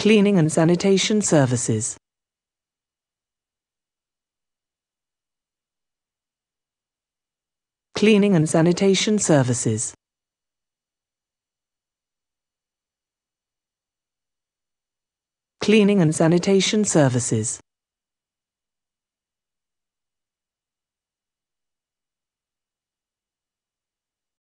cleaning and sanitation services. Cleaning and sanitation services. Cleaning and sanitation services.